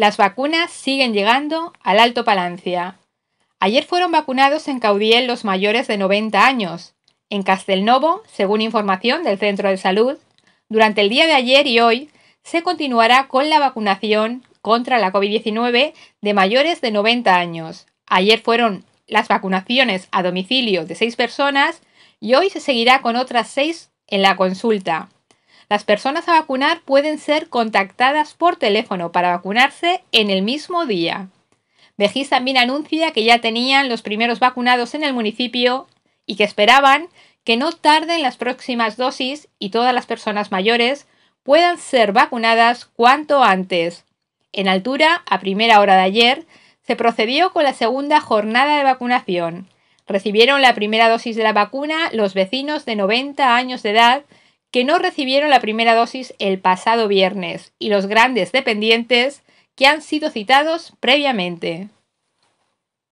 Las vacunas siguen llegando al Alto Palancia. Ayer fueron vacunados en Caudiel los mayores de 90 años. En Castelnovo, según información del Centro de Salud, durante el día de ayer y hoy se continuará con la vacunación contra la COVID-19 de mayores de 90 años. Ayer fueron las vacunaciones a domicilio de seis personas y hoy se seguirá con otras seis en la consulta. Las personas a vacunar pueden ser contactadas por teléfono para vacunarse en el mismo día. Vegis también anuncia que ya tenían los primeros vacunados en el municipio y que esperaban que no tarden las próximas dosis y todas las personas mayores puedan ser vacunadas cuanto antes. En altura, a primera hora de ayer, se procedió con la segunda jornada de vacunación. Recibieron la primera dosis de la vacuna los vecinos de 90 años de edad que no recibieron la primera dosis el pasado viernes y los grandes dependientes que han sido citados previamente.